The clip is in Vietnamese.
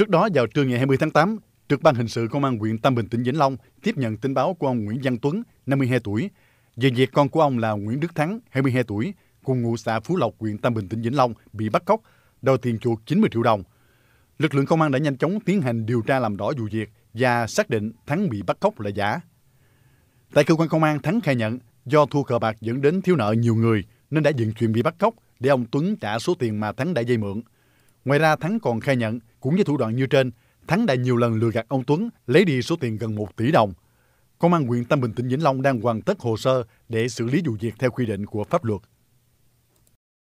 Trước đó vào trưa ngày 20 tháng 8, Trực ban hình sự Công an huyện Tam Bình tỉnh Vĩnh Long tiếp nhận tin báo của ông Nguyễn Văn Tuấn, 52 tuổi, về việc con của ông là Nguyễn Đức Thắng, 22 tuổi, cùng ngụ xã Phú Lộc, huyện Tam Bình, tỉnh Vĩnh Long bị bắt cóc, đòi tiền chuộc 90 triệu đồng. Lực lượng công an đã nhanh chóng tiến hành điều tra làm rõ vụ việc và xác định Thắng bị bắt cóc là giả. Tại cơ quan công an, Thắng khai nhận do thua cờ bạc dẫn đến thiếu nợ nhiều người nên đã dựng chuyện bị bắt cóc để ông Tuấn trả số tiền mà Thắng đã dây mượn. Ngoài ra, Thắng còn khai nhận, cũng với thủ đoạn như trên, Thắng đã nhiều lần lừa gạt ông Tuấn lấy đi số tiền gần 1 tỷ đồng. Công an huyện Tam Bình tỉnh Vĩnh Long đang hoàn tất hồ sơ để xử lý vụ việc theo quy định của pháp luật.